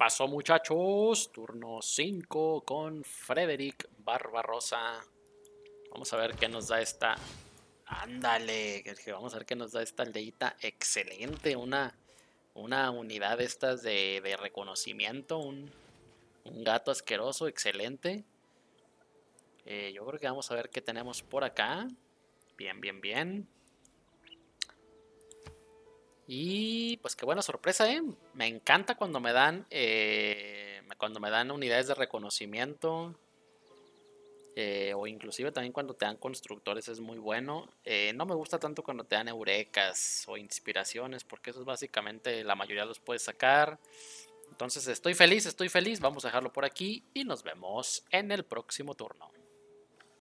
pasó muchachos? Turno 5 con Frederick Barbarosa. Vamos a ver qué nos da esta... Ándale, vamos a ver qué nos da esta aldeita. Excelente, una, una unidad de estas de, reconocimiento, un, gato asqueroso, excelente. Eh, yo creo que vamos a ver qué tenemos por acá. Bien, bien, bien. Y pues qué buena sorpresa, ¿eh? Me encanta cuando me dan, eh, cuando me dan unidades de reconocimiento. Eh, o inclusive también cuando te dan constructores es muy bueno. Eh, no me gusta tanto cuando te dan eurekas. o inspiraciones, porque eso es básicamente la mayoría los puedes sacar. Entonces estoy feliz, estoy feliz. Vamos a dejarlo por aquí y nos vemos en el próximo turno.